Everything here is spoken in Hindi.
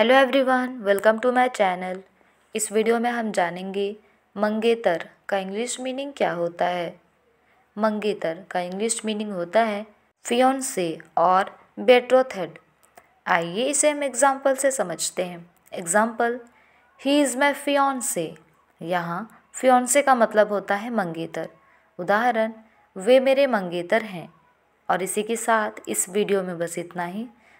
hello everyone welcome to my channel इस वीडियो में हम जानेंगे मंगेतर का इंग्लिश मीनिंग क्या होता है मंगेतर का इंग्लिश मीनिंग होता है फियोनसे और बेट्रोथेड आइए इसे हम एग्जाम्पल से समझते हैं एग्जाम्पल ही इज़ माई फियोनसे यहाँ फियोनसे का मतलब होता है मंगेतर उदाहरण वे मेरे मंगेतर हैं और इसी के साथ इस वीडियो में बस इतना ही